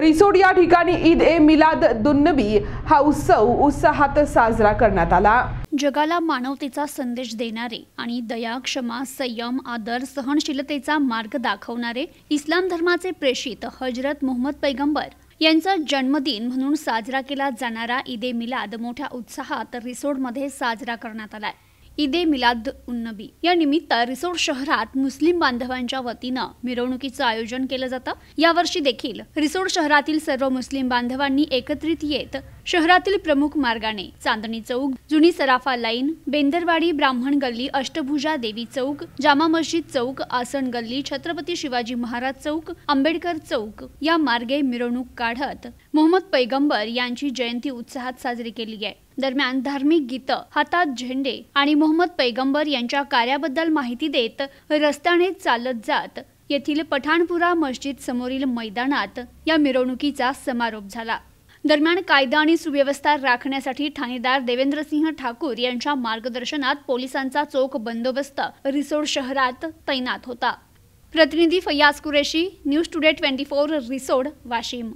रिसोड या ठिकाणी ईद ए मिलाद दुन्नबी हा उत्सव उत्साहात साजरा करण्यात आला जगाला मानवतेचा संदेश देणारे आणि दया क्षमा संयम आदर सहनशीलतेचा मार्ग दाखवणारे इस्लाम धर्माचे प्रेषित हजरत मोहम्मद पैगंबर यांचा जन्मदिन म्हणून साजरा केला जाणारा ईद ए मिलाद मोठ्या उत्साहात रिसोडमध्ये साजरा करण्यात आलाय ईदे मिलाद उन्नबी या निमित्त रिसोड शहरात मुस्लिम बांधवांच्या वतीनं मिरवणुकीचं आयोजन केलं जातं यावर्षी देखील रिसोड शहरातील सर्व मुस्लिम बांधवांनी एकत्रित येत शहरातील प्रमुख मार्गाने चांदणी चौक जुनी सराफा लाईन बेंदरवाडी ब्राह्मण गल्ली अष्टभुजा देवी चौक जामा मस्जिद चौक आसन गल्ली छत्रपती शिवाजी महाराज चौक आंबेडकर चौक या मार्गे मिरवणूक काढत मोहम्मद पैगंबर यांची जयंती उत्साहात साजरी केली आहे दरम्यान धार्मिक गीत हातात झेंडे आणि मोहम्मद पैगंबर यांच्या कार्याबद्दल माहिती देत रस्त्याने चालत जात येथील पठाणपुरा मस्जिद समोरील मैदानात या मिरवणुकीचा समारोप झाला दरम्यान कायदा आणि सुव्यवस्था राखण्यासाठी ठाणेदार देवेंद्रसिंह ठाकूर यांच्या मार्गदर्शनात पोलिसांचा चोख बंदोबस्त रिसोड शहरात तैनात होता प्रतिनिधी Fayyaz Qureshi news today twenty four Risod Washim